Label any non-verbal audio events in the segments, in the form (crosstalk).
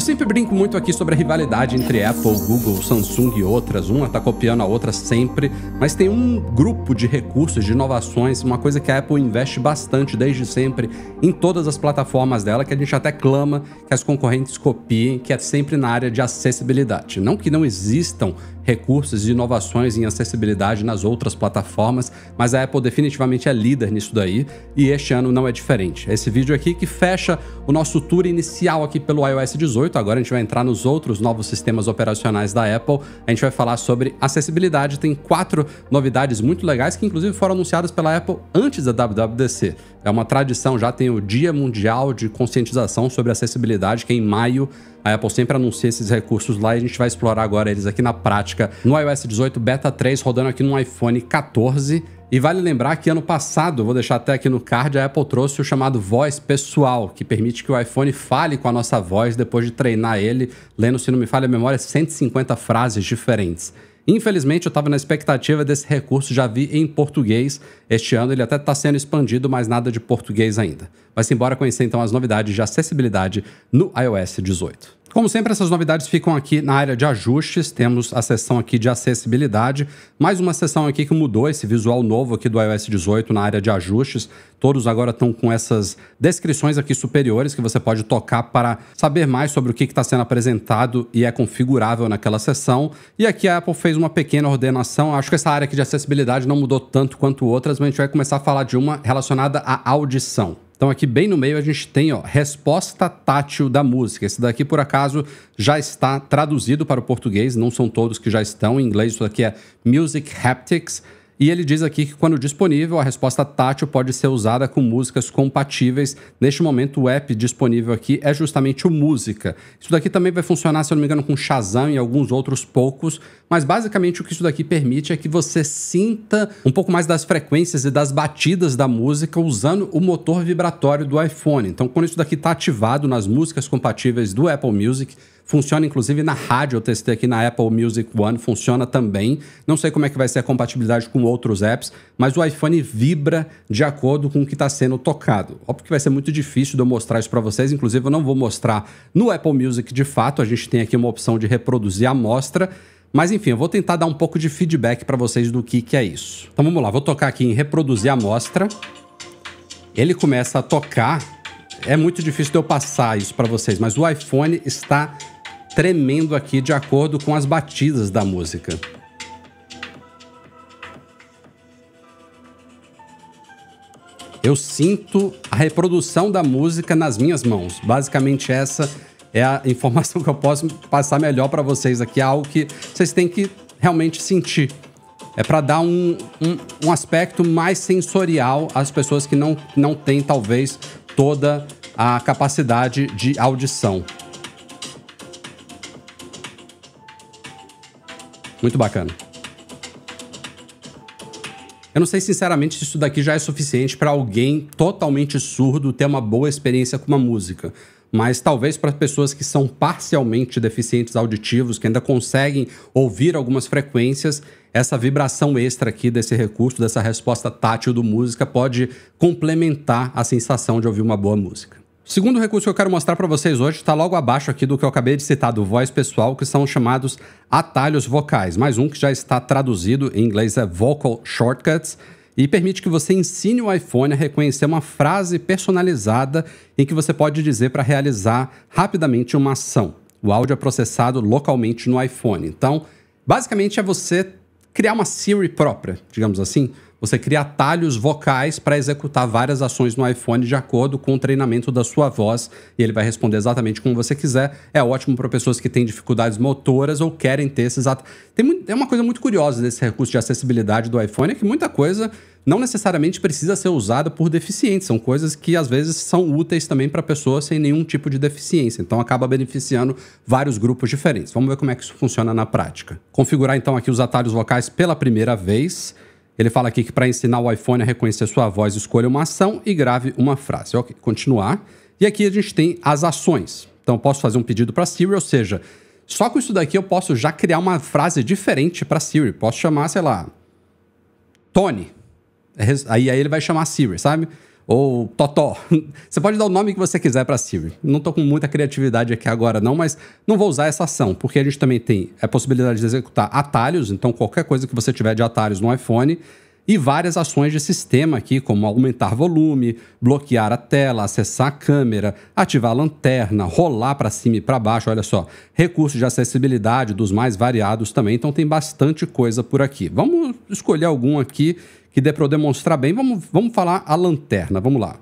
Eu sempre brinco muito aqui sobre a rivalidade entre Apple, Google, Samsung e outras. Uma está copiando a outra sempre, mas tem um grupo de recursos, de inovações, uma coisa que a Apple investe bastante desde sempre em todas as plataformas dela, que a gente até clama que as concorrentes copiem, que é sempre na área de acessibilidade. Não que não existam recursos e inovações em acessibilidade nas outras plataformas, mas a Apple definitivamente é líder nisso daí e este ano não é diferente. Esse vídeo aqui que fecha o nosso tour inicial aqui pelo iOS 18, agora a gente vai entrar nos outros novos sistemas operacionais da Apple, a gente vai falar sobre acessibilidade, tem quatro novidades muito legais que inclusive foram anunciadas pela Apple antes da WWDC. É uma tradição, já tem o Dia Mundial de Conscientização sobre Acessibilidade, que é em maio a Apple sempre anuncia esses recursos lá e a gente vai explorar agora eles aqui na prática no iOS 18 Beta 3 rodando aqui no iPhone 14. E vale lembrar que ano passado, vou deixar até aqui no card, a Apple trouxe o chamado voz pessoal, que permite que o iPhone fale com a nossa voz depois de treinar ele, lendo, se não me falha a memória, 150 frases diferentes. Infelizmente, eu estava na expectativa desse recurso, já vi em português. Este ano ele até está sendo expandido, mas nada de português ainda. Mas embora conhecer então as novidades de acessibilidade no iOS 18. Como sempre, essas novidades ficam aqui na área de ajustes. Temos a seção aqui de acessibilidade, mais uma seção aqui que mudou esse visual novo aqui do iOS 18 na área de ajustes. Todos agora estão com essas descrições aqui superiores que você pode tocar para saber mais sobre o que está sendo apresentado e é configurável naquela seção. E aqui a Apple fez uma pequena ordenação. Acho que essa área aqui de acessibilidade não mudou tanto quanto outras, mas a gente vai começar a falar de uma relacionada à audição. Então, aqui bem no meio, a gente tem ó, resposta tátil da música. Esse daqui, por acaso, já está traduzido para o português, não são todos que já estão. Em inglês, isso aqui é Music Haptics. E ele diz aqui que, quando disponível, a resposta tátil pode ser usada com músicas compatíveis. Neste momento, o app disponível aqui é justamente o Música. Isso daqui também vai funcionar, se eu não me engano, com Shazam e alguns outros poucos, mas basicamente o que isso daqui permite é que você sinta um pouco mais das frequências e das batidas da música usando o motor vibratório do iPhone. Então, quando isso daqui está ativado nas músicas compatíveis do Apple Music, Funciona inclusive na rádio, eu testei aqui na Apple Music One, funciona também. Não sei como é que vai ser a compatibilidade com outros apps, mas o iPhone vibra de acordo com o que está sendo tocado. Óbvio que vai ser muito difícil de eu mostrar isso para vocês, inclusive eu não vou mostrar no Apple Music de fato, a gente tem aqui uma opção de reproduzir a amostra. Mas enfim, eu vou tentar dar um pouco de feedback para vocês do que, que é isso. Então vamos lá, vou tocar aqui em reproduzir a amostra. Ele começa a tocar. É muito difícil de eu passar isso para vocês, mas o iPhone está tremendo aqui de acordo com as batidas da música. eu sinto a reprodução da música nas minhas mãos. Basicamente essa é a informação (laughs) que eu posso passar melhor para vocês aqui, é algo que vocês têm que realmente sentir. É para dar um, um, um, aspecto mais sensorial às pessoas que não, não têm, talvez, toda a capacidade de audição. Muito bacana. Eu não sei, sinceramente, se isso daqui já é suficiente para alguém totalmente surdo ter uma boa experiência com uma música. Mas talvez para pessoas que são parcialmente deficientes auditivos, que ainda conseguem ouvir algumas frequências, essa vibração extra aqui desse recurso, dessa resposta tátil do música, pode complementar a sensação de ouvir uma boa música. O segundo recurso que eu quero mostrar para vocês hoje está logo abaixo aqui do que eu acabei de citar do voz pessoal, que são chamados atalhos vocais. Mais um que já está traduzido em inglês é Vocal Shortcuts e permite que você ensine o iPhone a reconhecer uma frase personalizada em que você pode dizer para realizar rapidamente uma ação. O áudio é processado localmente no iPhone. Então, basicamente é você criar uma Siri própria, digamos assim, você cria atalhos vocais para executar várias ações no iPhone de acordo com o treinamento da sua voz e ele vai responder exatamente como você quiser. É ótimo para pessoas que têm dificuldades motoras ou querem ter esses atalhos. Tem muito, é uma coisa muito curiosa desse recurso de acessibilidade do iPhone, é que muita coisa não necessariamente precisa ser usada por deficientes, são coisas que às vezes são úteis também para pessoas sem nenhum tipo de deficiência, então acaba beneficiando vários grupos diferentes. Vamos ver como é que isso funciona na prática. Configurar então aqui os atalhos vocais pela primeira vez. Ele fala aqui que para ensinar o iPhone a reconhecer sua voz, escolha uma ação e grave uma frase. Ok, continuar. E aqui a gente tem as ações. Então eu posso fazer um pedido para Siri, ou seja, só com isso daqui eu posso já criar uma frase diferente para Siri. Posso chamar, sei lá, Tony. É aí, aí ele vai chamar Siri, sabe? ou Totó. (laughs) Você pode dar o nome que você quiser para Siri. Não estou com muita criatividade aqui agora não, mas não vou usar essa ação, porque a gente também tem a possibilidade de executar atalhos, então qualquer coisa que você tiver de atalhos no iPhone, e várias ações de sistema aqui, como aumentar volume, bloquear a tela, acessar a câmera, ativar a lanterna, rolar para cima e para baixo, olha só, recursos de acessibilidade dos mais variados também, então tem bastante coisa por aqui. Vamos escolher algum aqui que dê para eu demonstrar bem. Vamos, vamos falar a lanterna, vamos lá.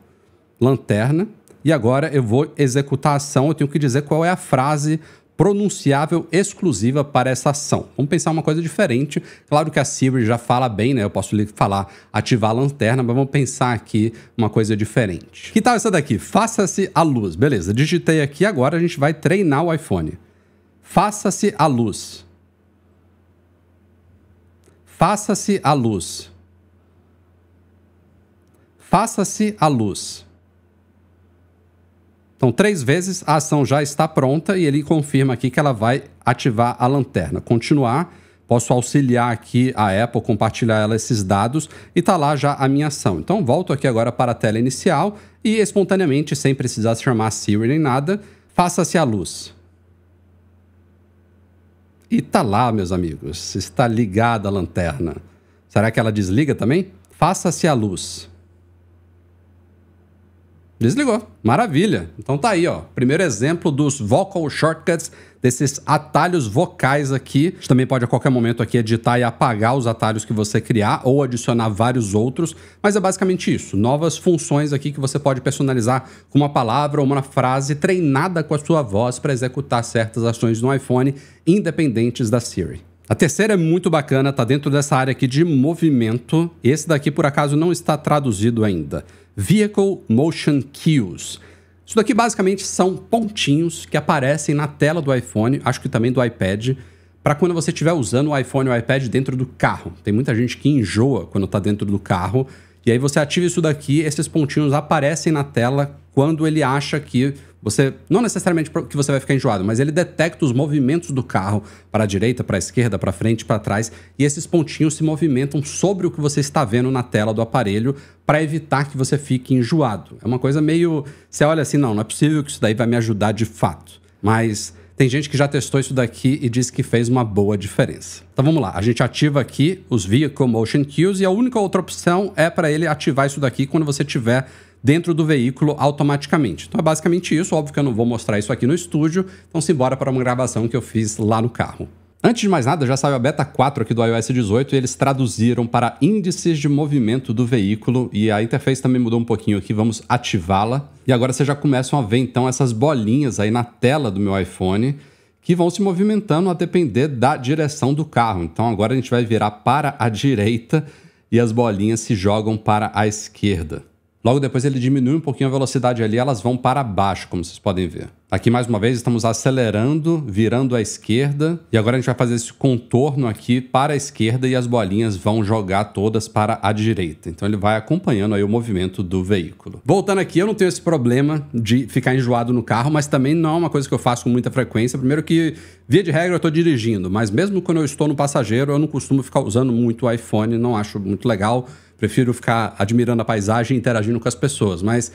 Lanterna, e agora eu vou executar a ação, eu tenho que dizer qual é a frase pronunciável exclusiva para essa ação. Vamos pensar uma coisa diferente. Claro que a Siri já fala bem, né? Eu posso lhe falar ativar a lanterna, mas vamos pensar aqui uma coisa diferente. Que tal essa daqui? Faça-se a luz. Beleza, digitei aqui agora, a gente vai treinar o iPhone. Faça-se a luz. Faça-se a luz. Faça-se a luz. Então, três vezes a ação já está pronta e ele confirma aqui que ela vai ativar a lanterna. Continuar, posso auxiliar aqui a Apple, compartilhar ela esses dados e está lá já a minha ação. Então, volto aqui agora para a tela inicial e espontaneamente, sem precisar chamar Siri nem nada, faça-se a luz. E tá lá, meus amigos, está ligada a lanterna. Será que ela desliga também? Faça-se a luz. Desligou. Maravilha. Então tá aí, ó. Primeiro exemplo dos vocal shortcuts, desses atalhos vocais aqui. Você também pode a qualquer momento aqui editar e apagar os atalhos que você criar ou adicionar vários outros, mas é basicamente isso. Novas funções aqui que você pode personalizar com uma palavra ou uma frase treinada com a sua voz para executar certas ações no iPhone, independentes da Siri. A terceira é muito bacana, tá dentro dessa área aqui de movimento. Esse daqui, por acaso, não está traduzido ainda. Vehicle Motion Cues. Isso daqui basicamente são pontinhos que aparecem na tela do iPhone, acho que também do iPad, para quando você estiver usando o iPhone ou o iPad dentro do carro. Tem muita gente que enjoa quando está dentro do carro. E aí você ativa isso daqui, esses pontinhos aparecem na tela quando ele acha que você não necessariamente que você vai ficar enjoado, mas ele detecta os movimentos do carro para a direita, para a esquerda, para frente, para trás, e esses pontinhos se movimentam sobre o que você está vendo na tela do aparelho para evitar que você fique enjoado. É uma coisa meio, você olha assim, não, não é possível que isso daí vai me ajudar de fato. Mas tem gente que já testou isso daqui e disse que fez uma boa diferença. Então vamos lá, a gente ativa aqui os Vehicle Motion Cues e a única outra opção é para ele ativar isso daqui quando você tiver dentro do veículo automaticamente. Então é basicamente isso, óbvio que eu não vou mostrar isso aqui no estúdio, então simbora para uma gravação que eu fiz lá no carro. Antes de mais nada, já saiu a beta 4 aqui do iOS 18 e eles traduziram para índices de movimento do veículo e a interface também mudou um pouquinho aqui, vamos ativá-la. E agora vocês já começam a ver então essas bolinhas aí na tela do meu iPhone que vão se movimentando a depender da direção do carro. Então agora a gente vai virar para a direita e as bolinhas se jogam para a esquerda. Logo depois ele diminui um pouquinho a velocidade ali, elas vão para baixo, como vocês podem ver. Aqui mais uma vez estamos acelerando, virando à esquerda e agora a gente vai fazer esse contorno aqui para a esquerda e as bolinhas vão jogar todas para a direita. Então ele vai acompanhando aí o movimento do veículo. Voltando aqui, eu não tenho esse problema de ficar enjoado no carro, mas também não é uma coisa que eu faço com muita frequência. Primeiro que via de regra eu estou dirigindo, mas mesmo quando eu estou no passageiro eu não costumo ficar usando muito o iPhone, não acho muito legal. Prefiro ficar admirando a paisagem e interagindo com as pessoas. Mas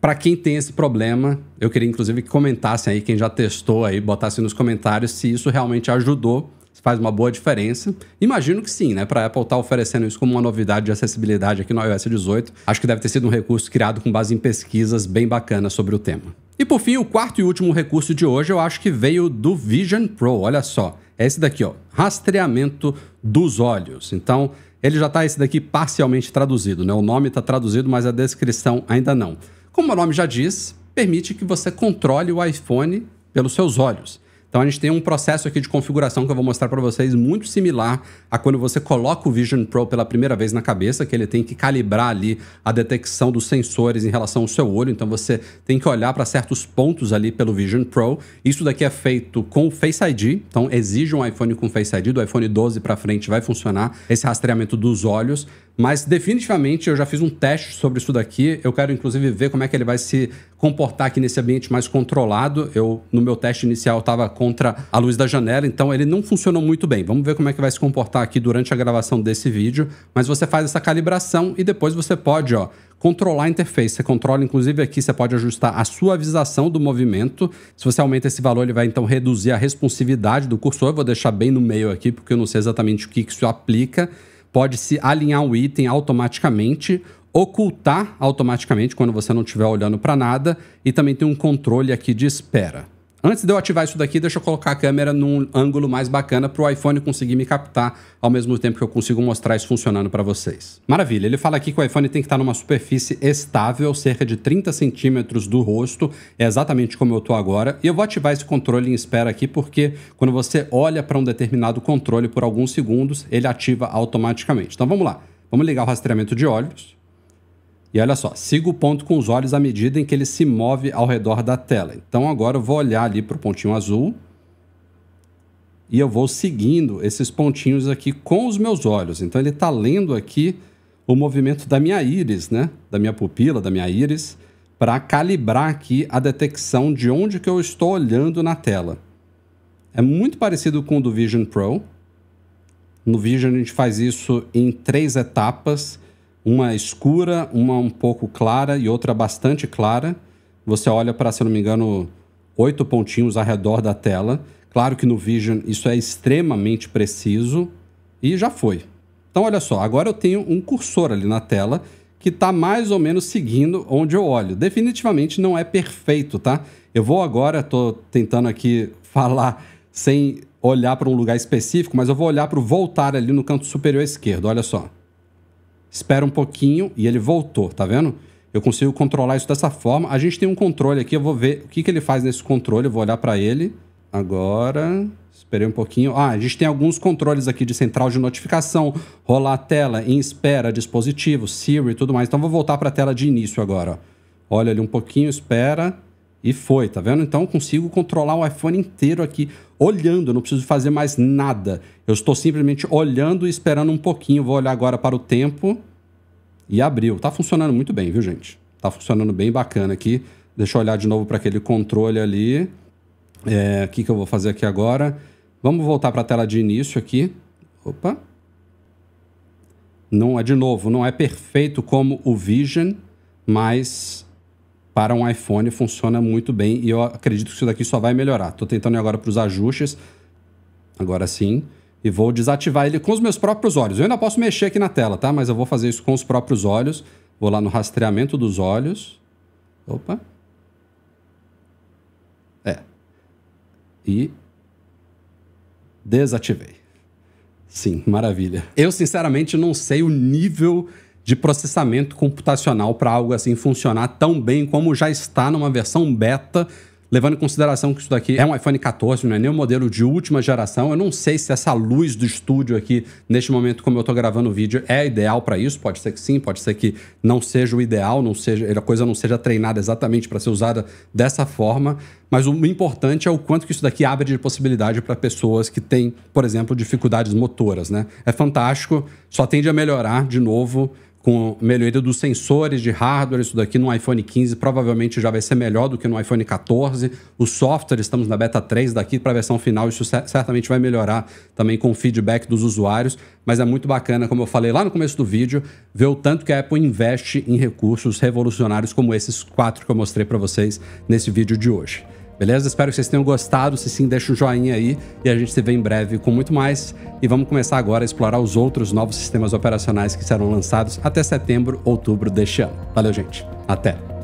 para quem tem esse problema, eu queria inclusive que comentassem aí, quem já testou aí, botassem nos comentários se isso realmente ajudou, se faz uma boa diferença. Imagino que sim, né? Para a Apple estar tá oferecendo isso como uma novidade de acessibilidade aqui no iOS 18, acho que deve ter sido um recurso criado com base em pesquisas bem bacanas sobre o tema. E por fim, o quarto e último recurso de hoje, eu acho que veio do Vision Pro, olha só. É esse daqui, ó, rastreamento dos olhos. Então, ele já está esse daqui parcialmente traduzido, né? O nome está traduzido, mas a descrição ainda não. Como o nome já diz, permite que você controle o iPhone pelos seus olhos. Então a gente tem um processo aqui de configuração que eu vou mostrar para vocês muito similar a quando você coloca o Vision Pro pela primeira vez na cabeça, que ele tem que calibrar ali a detecção dos sensores em relação ao seu olho, então você tem que olhar para certos pontos ali pelo Vision Pro. Isso daqui é feito com Face ID, então exige um iPhone com Face ID, do iPhone 12 para frente vai funcionar esse rastreamento dos olhos. Mas definitivamente eu já fiz um teste sobre isso daqui. Eu quero inclusive ver como é que ele vai se comportar aqui nesse ambiente mais controlado. Eu no meu teste inicial estava contra a luz da janela, então ele não funcionou muito bem. Vamos ver como é que vai se comportar aqui durante a gravação desse vídeo, mas você faz essa calibração e depois você pode, ó, controlar a interface. Você controla, inclusive, aqui você pode ajustar a suavização do movimento. Se você aumenta esse valor, ele vai então reduzir a responsividade do cursor. Eu vou deixar bem no meio aqui, porque eu não sei exatamente o que, que isso aplica pode-se alinhar um item automaticamente, ocultar automaticamente quando você não estiver olhando para nada, e também tem um controle aqui de espera. Antes de eu ativar isso daqui, deixa eu colocar a câmera num ângulo mais bacana para o iPhone conseguir me captar ao mesmo tempo que eu consigo mostrar isso funcionando para vocês. Maravilha, ele fala aqui que o iPhone tem que estar numa superfície estável, cerca de 30 centímetros do rosto, é exatamente como eu estou agora. E eu vou ativar esse controle em espera aqui porque quando você olha para um determinado controle por alguns segundos, ele ativa automaticamente. Então vamos lá, vamos ligar o rastreamento de olhos. E olha só, siga o ponto com os olhos à medida em que ele se move ao redor da tela. Então agora eu vou olhar ali para o pontinho azul e eu vou seguindo esses pontinhos aqui com os meus olhos. Então ele está lendo aqui o movimento da minha íris, né? Da minha pupila, da minha íris, para calibrar aqui a detecção de onde que eu estou olhando na tela. É muito parecido com o do Vision Pro. No Vision a gente faz isso em três etapas uma escura, uma um pouco clara e outra bastante clara. Você olha para, se não me engano, oito pontinhos ao redor da tela. Claro que no Vision isso é extremamente preciso e já foi. Então olha só, agora eu tenho um cursor ali na tela que está mais ou menos seguindo onde eu olho. Definitivamente não é perfeito, tá? Eu vou agora, estou tentando aqui falar sem olhar para um lugar específico, mas eu vou olhar para o voltar ali no canto superior esquerdo. Olha só espera um pouquinho e ele voltou, tá vendo? Eu consigo controlar isso dessa forma. A gente tem um controle aqui, eu vou ver o que, que ele faz nesse controle, eu vou olhar para ele. Agora, esperei um pouquinho. Ah, a gente tem alguns controles aqui de central de notificação, rolar a tela, em espera, dispositivo, Siri e tudo mais. Então, vou voltar para a tela de início agora. Olha ali um pouquinho, espera. E foi, tá vendo? Então eu consigo controlar o iPhone inteiro aqui, olhando, eu não preciso fazer mais nada. Eu estou simplesmente olhando e esperando um pouquinho. Vou olhar agora para o tempo e abriu. Tá funcionando muito bem, viu, gente? Tá funcionando bem bacana aqui. Deixa eu olhar de novo para aquele controle ali. É, o é, que, que eu vou fazer aqui agora? Vamos voltar para a tela de início aqui. Opa. Não é de novo, não é perfeito como o Vision, mas para um iPhone funciona muito bem e eu acredito que isso daqui só vai melhorar. Estou tentando ir agora para os ajustes, agora sim, e vou desativar ele com os meus próprios olhos. Eu ainda posso mexer aqui na tela, tá? Mas eu vou fazer isso com os próprios olhos. Vou lá no rastreamento dos olhos. Opa. É. E desativei. Sim, maravilha. Eu sinceramente não sei o nível de processamento computacional para algo assim funcionar tão bem como já está numa versão beta levando em consideração que isso daqui é um iPhone 14, não é nem um modelo de última geração. Eu não sei se essa luz do estúdio aqui, neste momento, como eu estou gravando o vídeo, é ideal para isso. Pode ser que sim, pode ser que não seja o ideal, não seja, a coisa não seja treinada exatamente para ser usada dessa forma. Mas o importante é o quanto que isso daqui abre de possibilidade para pessoas que têm, por exemplo, dificuldades motoras, né? É fantástico, só tende a melhorar de novo com melhoria dos sensores de hardware, isso daqui no iPhone 15 provavelmente já vai ser melhor do que no iPhone 14. O software, estamos na beta 3 daqui para a versão final, isso certamente vai melhorar também com o feedback dos usuários, mas é muito bacana, como eu falei lá no começo do vídeo, ver o tanto que a Apple investe em recursos revolucionários como esses quatro que eu mostrei para vocês nesse vídeo de hoje. Beleza? Espero que vocês tenham gostado. Se sim, deixa um joinha aí e a gente se vê em breve com muito mais. E vamos começar agora a explorar os outros novos sistemas operacionais que serão lançados até setembro, outubro deste ano. Valeu, gente. Até!